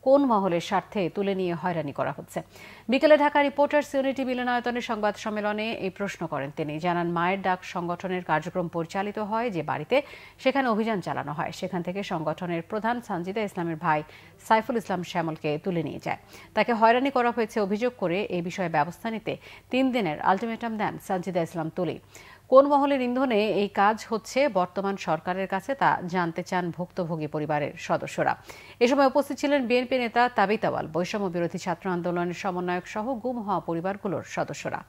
কোন মহলের স্বার্থে তুলে নিয়ে হয়রানি করা হচ্ছে বিকেলে ঢাকা রিপোর্টার্স ইউনিটি মিলনায়তনে সংবাদ সম্মেলনে এই প্রশ্ন করেন তিনি জানান মায়ের ডাক সংগঠনের কার্যক্রম পরিচালিত হয় যে বাড়িতে সেখানে অভিযান চালানো হয় সেখান থেকে সংগঠনের প্রধান সানজিদা ইসলামের ভাই সাইফুল ইসলাম শ্যামলকে তুলে নিয়ে যায় তাকে হয়রানি করা হয়েছে অভিযোগ করে এই বিষয়ে ব্যবস্থা নিতে তিন দিনের আলটিমেটাম দেন সানজিদা ইসলাম তুলি কোন মহলের ইন্ধনে এই কাজ হচ্ছে বর্তমান সরকারের কাছে তা জানতে চান ভুক্তভোগী পরিবারের সদস্যরা এ সময় উপস্থিত ছিলেন বিএনপি নেতা তাবিতাওয়াল বৈষম্য বিরোধী ছাত্র আন্দোলনের সমন্বয়ক সহ গুম হওয়া পরিবারগুলোর সদস্যরা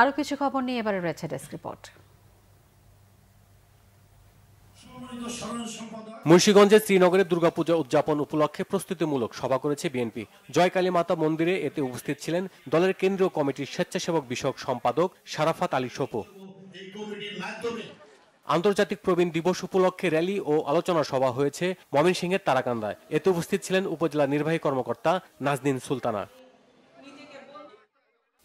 আরও কিছু খবর নিয়ে এবারে রয়েছে ডেস্ক রিপোর্ট মুন্সীগঞ্জের শ্রীনগরে দুর্গাপূজা উদযাপন উপলক্ষে প্রস্তুতিমূলক সভা করেছে বিএনপি জয়কালী মাতা মন্দিরে এতে উপস্থিত ছিলেন দলের কেন্দ্রীয় কমিটির স্বেচ্ছাসেবক বিষয়ক সম্পাদক সারাফাত আলী সোপো আন্তর্জাতিক প্রবীণ দিবস উপলক্ষে র্যালি ও আলোচনা সভা হয়েছে ময়মনসিংহের তারাকান্দায় এতে উপস্থিত ছিলেন উপজেলা নির্বাহী কর্মকর্তা নাজদিন সুলতানা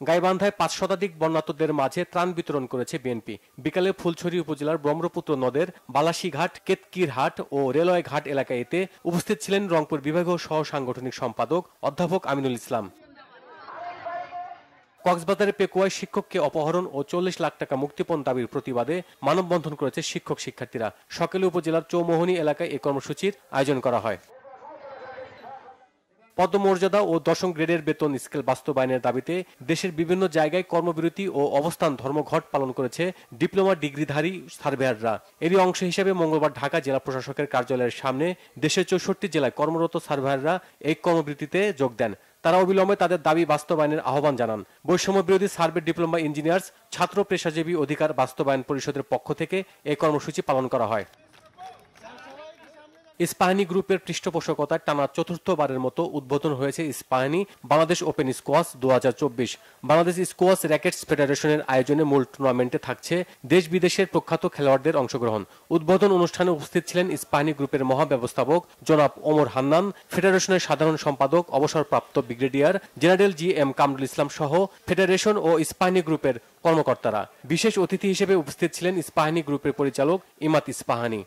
গাইবান্ধায় পাঁচ শতাধিক বন্যাতদের মাঝে ত্রাণ বিতরণ করেছে বিএনপি বিকালে ফুলছড়ি উপজেলার ব্রহ্মপুত্র নদের বালাসিঘাট কেতকিরহাট ও রেলওয়ে ঘাট এলাকায় এতে উপস্থিত ছিলেন রংপুর বিভাগীয় সহ সাংগঠনিক সম্পাদক অধ্যাপক আমিনুল ইসলাম কক্সবাজারের পেকুয়ায় শিক্ষককে অপহরণ ও চল্লিশ লাখ টাকা মুক্তিপণ দাবির প্রতিবাদে মানববন্ধন করেছে শিক্ষক শিক্ষার্থীরা সকালে উপজেলার চৌমোহনী এলাকায় এ কর্মসূচির আয়োজন করা হয় পদমর্যাদা ও দশম গ্রেডের বেতন স্কেল বাস্তবায়নের দাবিতে দেশের বিভিন্ন জায়গায় কর্মবিরতি ও অবস্থান ধর্মঘট পালন করেছে ডিপ্লোমা ডিগ্রিধারী সার্ভেয়াররা এরই অংশ হিসেবে মঙ্গলবার ঢাকা জেলা প্রশাসকের কার্যালয়ের সামনে দেশের চৌষট্টি জেলায় কর্মরত সার্ভেয়াররা এই কর্মবৃত্তিতে যোগ দেন তারা অবিলম্বে তাদের দাবি বাস্তবায়নের আহ্বান জানান বৈষম্য বিরোধী সার্ভে ডিপ্লোমা ইঞ্জিনিয়ার্স ছাত্র পেশাজীবী অধিকার বাস্তবায়ন পরিষদের পক্ষ থেকে এই কর্মসূচি পালন করা হয় ইস্পাহানি গ্রুপের পৃষ্ঠপোষকতায় টানা চতুর্থবারের মতো উদ্বোধন হয়েছে ইস্পাহানি বাংলাদেশ ওপেন স্কোয়াশ দু বাংলাদেশ স্কোয়াশ র্যাকেটস ফেডারেশনের আয়োজনে মূল টুর্নামেন্টে থাকছে দেশ বিদেশের প্রখ্যাত খেলোয়াড়দের অংশগ্রহণ উদ্বোধন অনুষ্ঠানে উপস্থিত ছিলেন ইস্পাহানি গ্রুপের মহাব্যবস্থাপক জনাব ওমর হান্নান ফেডারেশনের সাধারণ সম্পাদক অবসরপ্রাপ্ত brigadier general G M Kamrul Islam সহ ফেডারেশন ও ইস্পাহানি গ্রুপের কর্মকর্তারা বিশেষ অতিথি হিসেবে উপস্থিত ছিলেন ইস্পাহানি গ্রুপের পরিচালক ইমাত ইস্পাহানি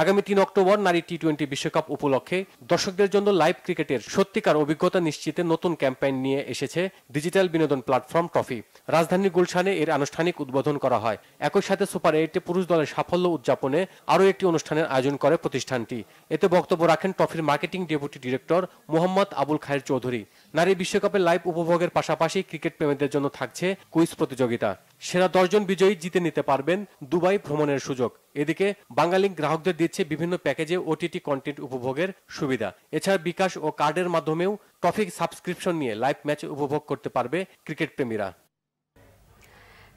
আগামী তিন অক্টোবর নারী টি টোয়েন্টি বিশ্বকাপ উপলক্ষে দর্শকদের জন্য লাইভ ক্রিকেটের সত্যিকার অভিজ্ঞতা নিশ্চিতে নতুন ক্যাম্পেইন নিয়ে এসেছে ডিজিটাল বিনোদন প্ল্যাটফর্ম ট্রফি রাজধানীর গুলশানে এর আনুষ্ঠানিক উদ্বোধন করা হয় একই সাথে সুপার এইটে পুরুষ দলের সাফল্য উদযাপনে আরও একটি অনুষ্ঠানের আয়োজন করে প্রতিষ্ঠানটি এতে বক্তব্য রাখেন ট্রফির marketing deputy director Mohammad Abul Khayer Chowdhury নারী বিশ্বকাপের লাইভ উপভোগের পাশাপাশি ক্রিকেট প্রেমীদের জন্য থাকছে কুইজ প্রতিযোগিতা সেরা দশজন বিজয়ী জিতে নিতে পারবেন দুবাই ভ্রমণের সুযোগ এদিকে বাঙালিং গ্রাহকদের দিচ্ছে বিভিন্ন প্যাকেজে ওটিটি কন্টেন্ট উপভোগের সুবিধা এছাড়া বিকাশ ও কার্ডের মাধ্যমেও ট্রফিক সাবস্ক্রিপশন নিয়ে লাইভ ম্যাচ উপভোগ করতে পারবে ক্রিকেট প্রেমীরা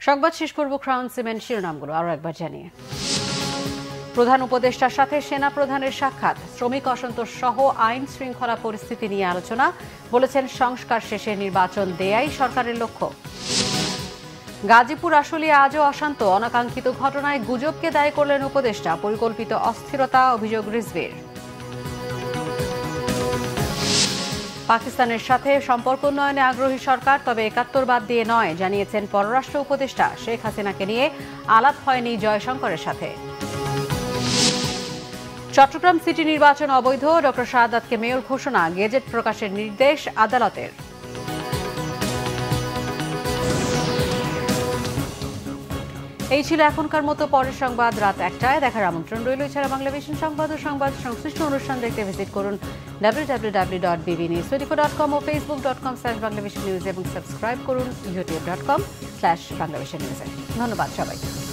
সংবাদ শেষ করব ক্রাউন সিমেন্ট শিরোনামগুলো আরো একবার জানিয়ে প্রধান উপদেষ্টার সাথে সেনা প্রধানের সাক্ষাৎ শ্রমিক অসন্তোষ সহ আইন শৃঙ্খলা পরিস্থিতি নিয়ে আলোচনা বলেছেন সংস্কার শেষে নির্বাচন দেয়াই সরকারের লক্ষ্য গাজীপুর আসলে আজও অশান্ত অনাকাঙ্ক্ষিত ঘটনায় গুজবকে দায়ী করলেন উপদেষ্টা পরিকল্পিত অস্থিরতা অভিযোগ রিজভির পাকিস্তানের সাথে সম্পর্ক উন্নয়নে আগ্রহী সরকার তবে একাত্তর বাদ দিয়ে নয় জানিয়েছেন পররাষ্ট্র উপদেষ্টা শেখ হাসিনাকে নিয়ে আলাপ হয়নি জয়শঙ্করের সাথে চট্টগ্রাম সিটি নির্বাচন অবৈধ ডক্টর শাহাদাতকে মেয়র ঘোষণা গেজেট প্রকাশের নির্দেশ আদালতের এই ছিল এখনকার মতো পরের সংবাদ রাত একটায় দেখার আমন্ত্রণ রইল এছাড়া বাংলাদেশের সংবাদ ও সংবাদ সংশ্লিষ্ট অনুষ্ঠান দেখতে ভিজিট করুন W dot BB dot com ও Facebook dot com slash Bangladesh news এবং সাবস্ক্রাইব করুন YouTube dot com slash Bangladesh নিউজে ধন্যবাদ সবাইকে